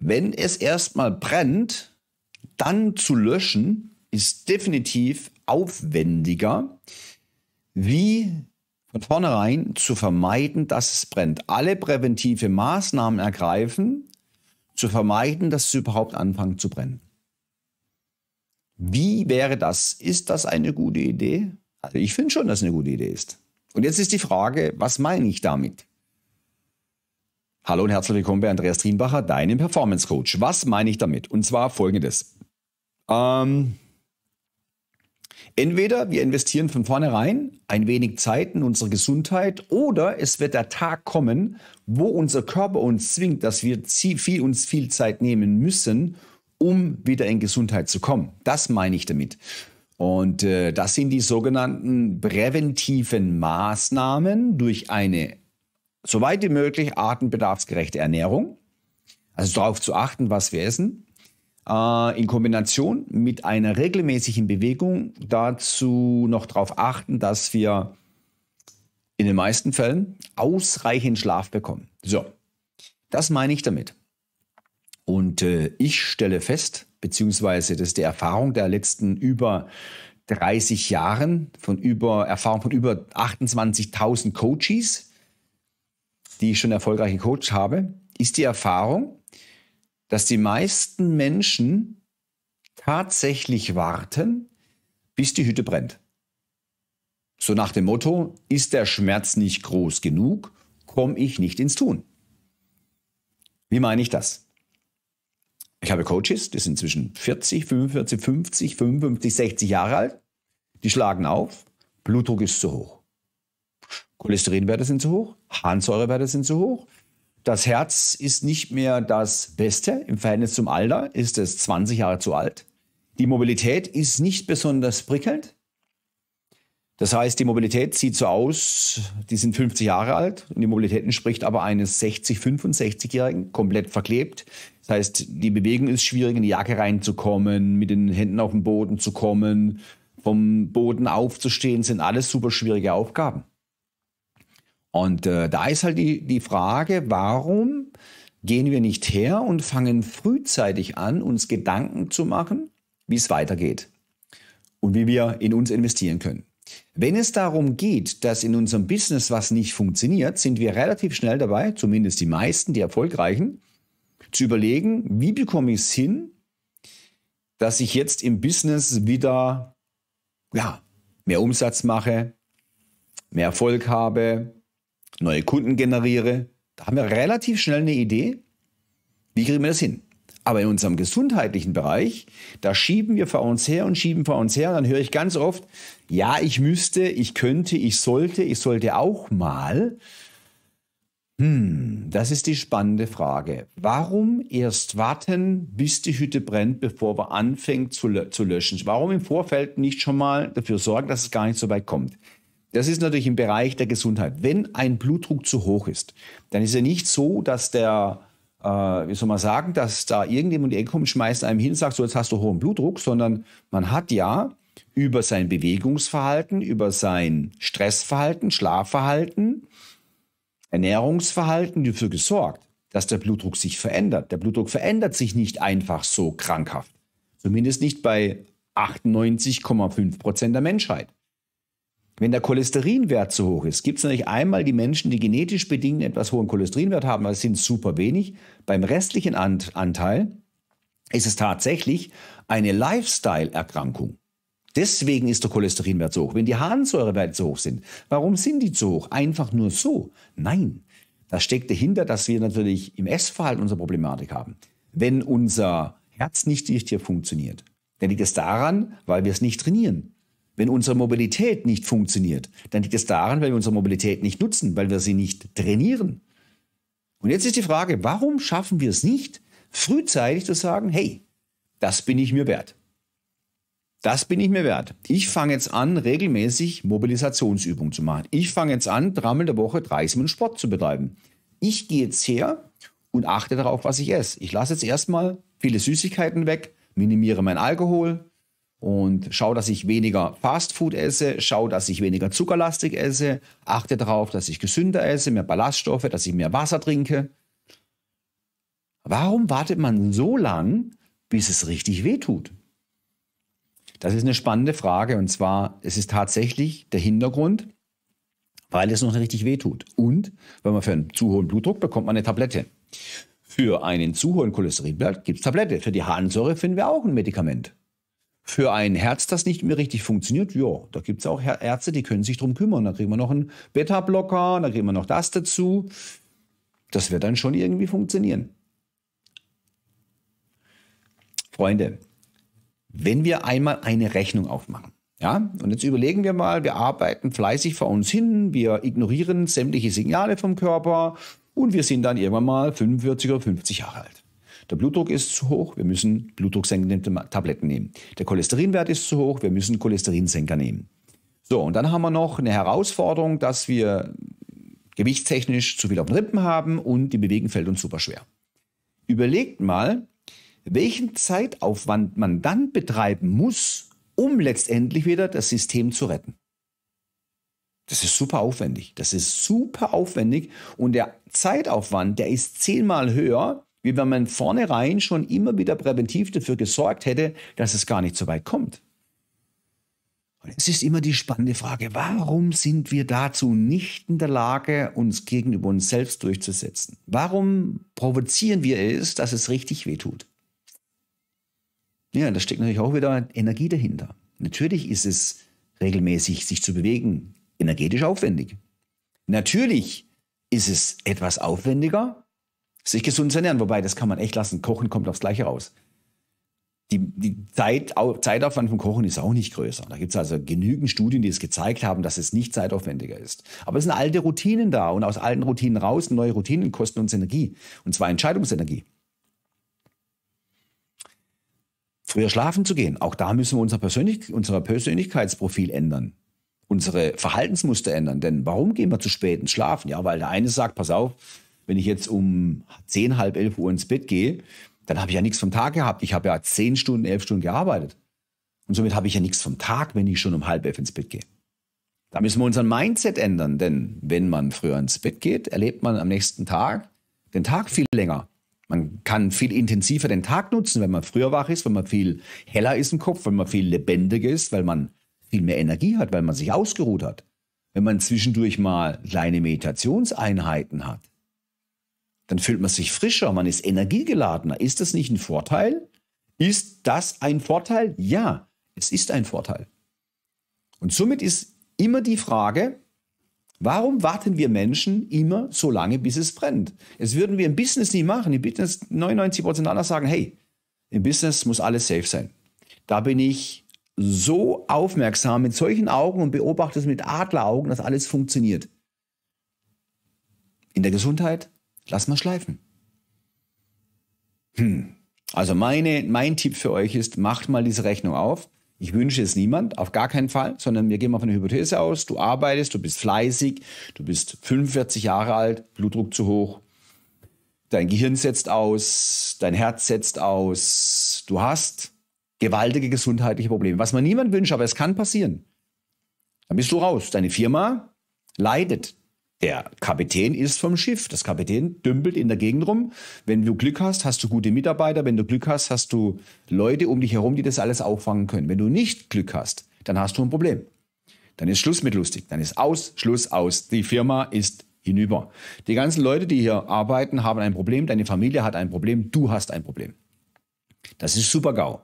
wenn es erstmal brennt, dann zu löschen, ist definitiv aufwendiger, wie von vornherein zu vermeiden, dass es brennt. Alle präventive Maßnahmen ergreifen, zu vermeiden, dass es überhaupt anfängt zu brennen. Wie wäre das? Ist das eine gute Idee? Also ich finde schon, dass es eine gute Idee ist. Und jetzt ist die Frage, was meine ich damit? Hallo und herzlich willkommen bei Andreas Trienbacher, deinem Performance Coach. Was meine ich damit? Und zwar folgendes. Ähm, entweder wir investieren von vornherein ein wenig Zeit in unsere Gesundheit oder es wird der Tag kommen, wo unser Körper uns zwingt, dass wir viel, uns viel Zeit nehmen müssen, um wieder in Gesundheit zu kommen. Das meine ich damit. Und äh, das sind die sogenannten präventiven Maßnahmen durch eine soweit wie möglich artenbedarfsgerechte Ernährung, also darauf zu achten, was wir essen, äh, in Kombination mit einer regelmäßigen Bewegung dazu noch darauf achten, dass wir in den meisten Fällen ausreichend Schlaf bekommen. So, das meine ich damit. Und äh, ich stelle fest, beziehungsweise das ist die Erfahrung der letzten über 30 Jahren, von über, Erfahrung von über 28.000 Coaches, die ich schon erfolgreich gecoacht habe, ist die Erfahrung, dass die meisten Menschen tatsächlich warten, bis die Hütte brennt. So nach dem Motto, ist der Schmerz nicht groß genug, komme ich nicht ins Tun. Wie meine ich das? Ich habe Coaches, die sind zwischen 40, 45, 50, 55, 60 Jahre alt. Die schlagen auf, Blutdruck ist zu hoch. Cholesterinwerte sind zu hoch, Harnsäurewerte sind zu hoch. Das Herz ist nicht mehr das Beste. Im Verhältnis zum Alter ist es 20 Jahre zu alt. Die Mobilität ist nicht besonders prickelnd. Das heißt, die Mobilität sieht so aus, die sind 50 Jahre alt und die Mobilität entspricht aber eines 60, 65-Jährigen, komplett verklebt. Das heißt, die Bewegung ist schwierig, in die Jacke reinzukommen, mit den Händen auf den Boden zu kommen, vom Boden aufzustehen, sind alles super schwierige Aufgaben. Und äh, da ist halt die, die Frage, warum gehen wir nicht her und fangen frühzeitig an, uns Gedanken zu machen, wie es weitergeht und wie wir in uns investieren können. Wenn es darum geht, dass in unserem Business was nicht funktioniert, sind wir relativ schnell dabei, zumindest die meisten, die erfolgreichen, zu überlegen, wie bekomme ich es hin, dass ich jetzt im Business wieder ja, mehr Umsatz mache, mehr Erfolg habe, neue Kunden generiere. Da haben wir relativ schnell eine Idee, wie kriegen wir das hin. Aber in unserem gesundheitlichen Bereich, da schieben wir vor uns her und schieben vor uns her. Und dann höre ich ganz oft, ja, ich müsste, ich könnte, ich sollte, ich sollte auch mal. Hm, das ist die spannende Frage. Warum erst warten, bis die Hütte brennt, bevor wir anfängt zu, zu löschen? Warum im Vorfeld nicht schon mal dafür sorgen, dass es gar nicht so weit kommt? Das ist natürlich im Bereich der Gesundheit. Wenn ein Blutdruck zu hoch ist, dann ist ja nicht so, dass der, äh, wie soll man sagen, dass da irgendjemand die Ecke kommt, schmeißt einem hin und sagt, so jetzt hast du hohen Blutdruck, sondern man hat ja über sein Bewegungsverhalten, über sein Stressverhalten, Schlafverhalten, Ernährungsverhalten dafür gesorgt, dass der Blutdruck sich verändert. Der Blutdruck verändert sich nicht einfach so krankhaft. Zumindest nicht bei 98,5 Prozent der Menschheit. Wenn der Cholesterinwert zu hoch ist, gibt es natürlich einmal die Menschen, die genetisch bedingt etwas hohen Cholesterinwert haben, aber es sind super wenig. Beim restlichen Ant Anteil ist es tatsächlich eine Lifestyle-Erkrankung. Deswegen ist der Cholesterinwert so hoch. Wenn die Harnsäurewerte so hoch sind, warum sind die zu hoch? Einfach nur so? Nein. Das steckt dahinter, dass wir natürlich im Essverhalten unsere Problematik haben. Wenn unser Herz nicht richtig funktioniert, dann liegt es daran, weil wir es nicht trainieren. Wenn unsere Mobilität nicht funktioniert, dann liegt es daran, weil wir unsere Mobilität nicht nutzen, weil wir sie nicht trainieren. Und jetzt ist die Frage, warum schaffen wir es nicht, frühzeitig zu sagen, hey, das bin ich mir wert. Das bin ich mir wert. Ich fange jetzt an, regelmäßig Mobilisationsübungen zu machen. Ich fange jetzt an, dreimal der Woche 30 Minuten Sport zu betreiben. Ich gehe jetzt her und achte darauf, was ich esse. Ich lasse jetzt erstmal viele Süßigkeiten weg, minimiere meinen Alkohol, und schau, dass ich weniger Fastfood esse, schau, dass ich weniger zuckerlastig esse, achte darauf, dass ich gesünder esse, mehr Ballaststoffe, dass ich mehr Wasser trinke. Warum wartet man so lang, bis es richtig wehtut? Das ist eine spannende Frage und zwar, es ist tatsächlich der Hintergrund, weil es noch nicht richtig wehtut. Und wenn man für einen zu hohen Blutdruck bekommt man eine Tablette. Für einen zu hohen Cholesterinwert gibt es Tablette. Für die Harnsäure finden wir auch ein Medikament. Für ein Herz, das nicht mehr richtig funktioniert, ja, da gibt es auch Ärzte, die können sich drum kümmern. Da kriegen wir noch einen Beta-Blocker, da kriegen wir noch das dazu. Das wird dann schon irgendwie funktionieren. Freunde, wenn wir einmal eine Rechnung aufmachen, ja, und jetzt überlegen wir mal, wir arbeiten fleißig vor uns hin, wir ignorieren sämtliche Signale vom Körper und wir sind dann irgendwann mal 45 oder 50 Jahre alt. Der Blutdruck ist zu hoch, wir müssen blutdrucksenkende Tabletten nehmen. Der Cholesterinwert ist zu hoch, wir müssen Cholesterinsenker nehmen. So, und dann haben wir noch eine Herausforderung, dass wir gewichtstechnisch zu viel auf den Rippen haben und die Bewegung fällt uns super schwer. Überlegt mal, welchen Zeitaufwand man dann betreiben muss, um letztendlich wieder das System zu retten. Das ist super aufwendig. Das ist super aufwendig und der Zeitaufwand, der ist zehnmal höher, wie wenn man vornherein schon immer wieder präventiv dafür gesorgt hätte, dass es gar nicht so weit kommt. Und es ist immer die spannende Frage, warum sind wir dazu nicht in der Lage, uns gegenüber uns selbst durchzusetzen? Warum provozieren wir es, dass es richtig wehtut? Ja, da steckt natürlich auch wieder Energie dahinter. Natürlich ist es regelmäßig, sich zu bewegen, energetisch aufwendig. Natürlich ist es etwas aufwendiger, sich gesund zu ernähren. Wobei, das kann man echt lassen. Kochen kommt aufs Gleiche raus. Die, die Zeit, Zeitaufwand vom Kochen ist auch nicht größer. Da gibt es also genügend Studien, die es gezeigt haben, dass es nicht zeitaufwendiger ist. Aber es sind alte Routinen da und aus alten Routinen raus, neue Routinen kosten uns Energie. Und zwar Entscheidungsenergie. Früher schlafen zu gehen, auch da müssen wir unser, Persönlich unser Persönlichkeitsprofil ändern unsere Verhaltensmuster ändern. Denn warum gehen wir zu spät ins Schlafen? Ja, weil der eine sagt, pass auf, wenn ich jetzt um zehn, halb elf Uhr ins Bett gehe, dann habe ich ja nichts vom Tag gehabt. Ich habe ja zehn Stunden, elf Stunden gearbeitet. Und somit habe ich ja nichts vom Tag, wenn ich schon um halb elf ins Bett gehe. Da müssen wir unser Mindset ändern, denn wenn man früher ins Bett geht, erlebt man am nächsten Tag den Tag viel länger. Man kann viel intensiver den Tag nutzen, wenn man früher wach ist, wenn man viel heller ist im Kopf, wenn man viel lebendiger ist, weil man viel mehr Energie hat, weil man sich ausgeruht hat. Wenn man zwischendurch mal kleine Meditationseinheiten hat, dann fühlt man sich frischer, man ist energiegeladener. Ist das nicht ein Vorteil? Ist das ein Vorteil? Ja, es ist ein Vorteil. Und somit ist immer die Frage, warum warten wir Menschen immer so lange, bis es brennt? Es würden wir im Business nie machen. Im Business 99% Prozent aller sagen, hey, im Business muss alles safe sein. Da bin ich so aufmerksam mit solchen Augen und beobachte es mit Adleraugen, dass alles funktioniert. In der Gesundheit lass mal schleifen. Hm. Also meine, mein Tipp für euch ist, macht mal diese Rechnung auf. Ich wünsche es niemand, auf gar keinen Fall, sondern wir gehen mal von der Hypothese aus, du arbeitest, du bist fleißig, du bist 45 Jahre alt, Blutdruck zu hoch, dein Gehirn setzt aus, dein Herz setzt aus, du hast gewaltige gesundheitliche Probleme, was man niemand wünscht, aber es kann passieren. Dann bist du raus, deine Firma leidet, der Kapitän ist vom Schiff. Das Kapitän dümpelt in der Gegend rum. Wenn du Glück hast, hast du gute Mitarbeiter. Wenn du Glück hast, hast du Leute um dich herum, die das alles auffangen können. Wenn du nicht Glück hast, dann hast du ein Problem. Dann ist Schluss mit lustig. Dann ist aus, Schluss, aus. Die Firma ist hinüber. Die ganzen Leute, die hier arbeiten, haben ein Problem. Deine Familie hat ein Problem. Du hast ein Problem. Das ist super GAU.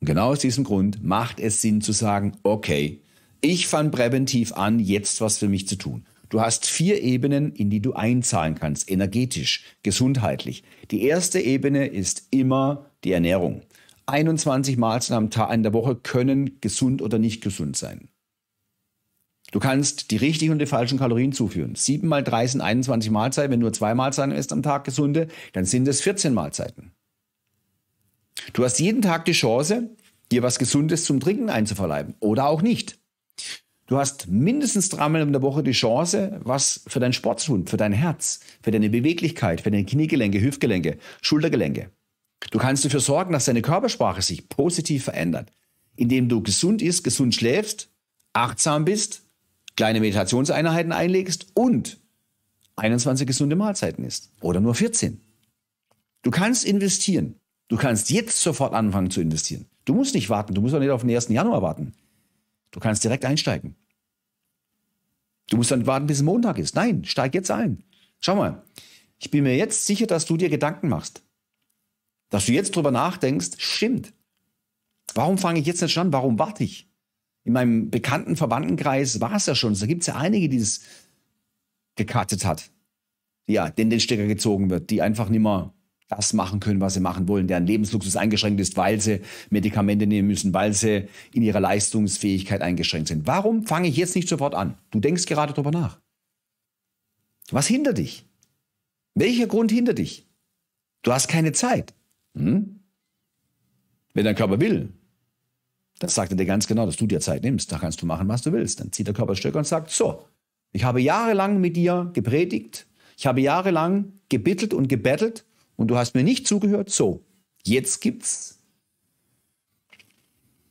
Und genau aus diesem Grund macht es Sinn zu sagen, okay, ich fange präventiv an, jetzt was für mich zu tun. Du hast vier Ebenen, in die du einzahlen kannst, energetisch, gesundheitlich. Die erste Ebene ist immer die Ernährung. 21 Mahlzeiten am Tag in der Woche können gesund oder nicht gesund sein. Du kannst die richtigen und die falschen Kalorien zuführen. 7 mal 3 sind 21 Mahlzeiten. Wenn du nur zwei Mahlzeiten isst am Tag gesunde, dann sind es 14 Mahlzeiten. Du hast jeden Tag die Chance, dir was Gesundes zum Trinken einzuverleiben oder auch nicht. Du hast mindestens dreimal in der Woche die Chance, was für deinen Sport zu tun, für dein Herz, für deine Beweglichkeit, für deine Kniegelenke, Hüftgelenke, Schultergelenke. Du kannst dafür sorgen, dass deine Körpersprache sich positiv verändert, indem du gesund isst, gesund schläfst, achtsam bist, kleine Meditationseinheiten einlegst und 21 gesunde Mahlzeiten isst oder nur 14. Du kannst investieren. Du kannst jetzt sofort anfangen zu investieren. Du musst nicht warten. Du musst auch nicht auf den 1. Januar warten. Du kannst direkt einsteigen. Du musst dann warten, bis es Montag ist. Nein, steig jetzt ein. Schau mal, ich bin mir jetzt sicher, dass du dir Gedanken machst. Dass du jetzt drüber nachdenkst, stimmt. Warum fange ich jetzt nicht schon an? Warum warte ich? In meinem bekannten Verwandtenkreis war es ja schon. Da gibt es ja einige, die es gekartet hat. Ja, den den Stecker gezogen wird, die einfach nicht mehr das machen können, was sie machen wollen, deren Lebensluxus eingeschränkt ist, weil sie Medikamente nehmen müssen, weil sie in ihrer Leistungsfähigkeit eingeschränkt sind. Warum fange ich jetzt nicht sofort an? Du denkst gerade darüber nach. Was hindert dich? Welcher Grund hindert dich? Du hast keine Zeit. Hm? Wenn dein Körper will, dann sagt er dir ganz genau, dass du dir Zeit nimmst. Da kannst du machen, was du willst. Dann zieht der Körper Stöcke und sagt, so, ich habe jahrelang mit dir gepredigt, ich habe jahrelang gebittelt und gebettelt, und du hast mir nicht zugehört, so, jetzt gibt's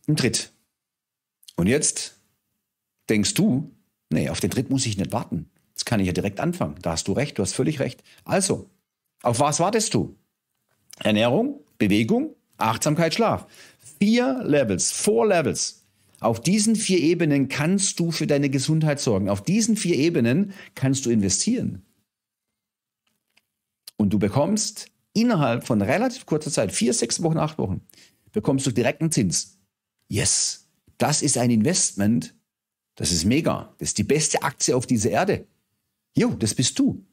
einen Tritt. Und jetzt denkst du, nee, auf den Tritt muss ich nicht warten. Jetzt kann ich ja direkt anfangen. Da hast du recht, du hast völlig recht. Also, auf was wartest du? Ernährung, Bewegung, Achtsamkeit, Schlaf. Vier Levels, four Levels. Auf diesen vier Ebenen kannst du für deine Gesundheit sorgen. Auf diesen vier Ebenen kannst du investieren. Und du bekommst innerhalb von relativ kurzer Zeit, vier, sechs Wochen, acht Wochen, bekommst du direkten Zins. Yes, das ist ein Investment. Das ist mega. Das ist die beste Aktie auf dieser Erde. Jo, das bist du.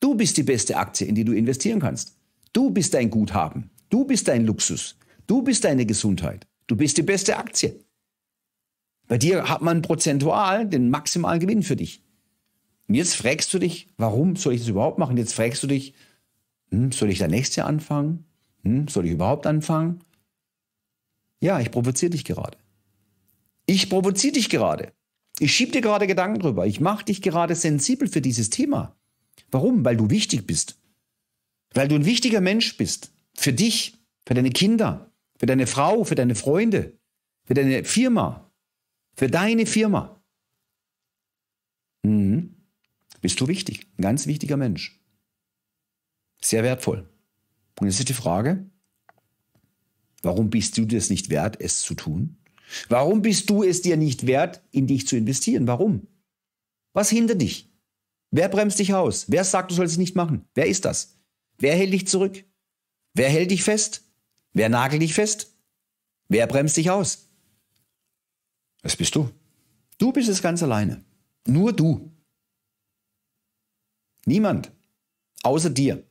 Du bist die beste Aktie, in die du investieren kannst. Du bist dein Guthaben. Du bist dein Luxus. Du bist deine Gesundheit. Du bist die beste Aktie. Bei dir hat man prozentual den maximalen Gewinn für dich. Und jetzt fragst du dich, warum soll ich das überhaupt machen? Jetzt fragst du dich, hm, soll ich da nächstes Jahr anfangen? Hm, soll ich überhaupt anfangen? Ja, ich provoziere dich gerade. Ich provoziere dich gerade. Ich schiebe dir gerade Gedanken drüber. Ich mache dich gerade sensibel für dieses Thema. Warum? Weil du wichtig bist. Weil du ein wichtiger Mensch bist. Für dich, für deine Kinder, für deine Frau, für deine Freunde, für deine Firma, für deine Firma. Mhm. Bist du wichtig, ein ganz wichtiger Mensch. Sehr wertvoll. Und jetzt ist die Frage, warum bist du das nicht wert, es zu tun? Warum bist du es dir nicht wert, in dich zu investieren? Warum? Was hindert dich? Wer bremst dich aus? Wer sagt, du sollst es nicht machen? Wer ist das? Wer hält dich zurück? Wer hält dich fest? Wer nagelt dich fest? Wer bremst dich aus? Das bist du. Du bist es ganz alleine. Nur du. Niemand. Außer dir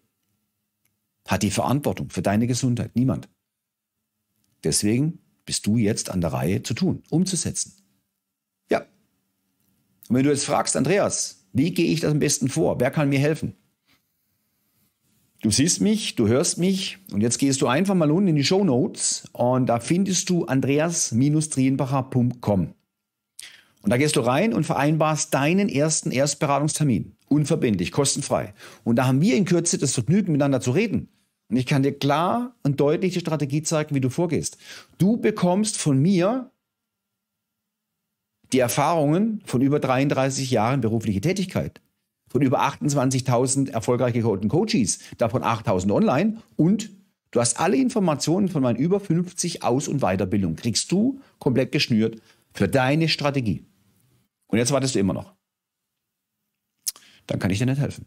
hat die Verantwortung für deine Gesundheit. Niemand. Deswegen bist du jetzt an der Reihe zu tun, umzusetzen. Ja. Und wenn du jetzt fragst, Andreas, wie gehe ich das am besten vor? Wer kann mir helfen? Du siehst mich, du hörst mich und jetzt gehst du einfach mal unten in die Show Notes und da findest du andreas-trienbacher.com. Und da gehst du rein und vereinbarst deinen ersten Erstberatungstermin. Unverbindlich, kostenfrei. Und da haben wir in Kürze das Vergnügen, miteinander zu reden. Und ich kann dir klar und deutlich die Strategie zeigen, wie du vorgehst. Du bekommst von mir die Erfahrungen von über 33 Jahren berufliche Tätigkeit, von über 28.000 erfolgreich gecoachten Coaches, davon 8.000 online und du hast alle Informationen von meinen über 50 Aus- und Weiterbildungen, kriegst du komplett geschnürt für deine Strategie. Und jetzt wartest du immer noch. Dann kann ich dir nicht helfen.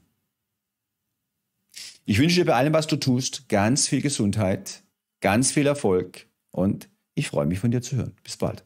Ich wünsche dir bei allem, was du tust, ganz viel Gesundheit, ganz viel Erfolg und ich freue mich von dir zu hören. Bis bald.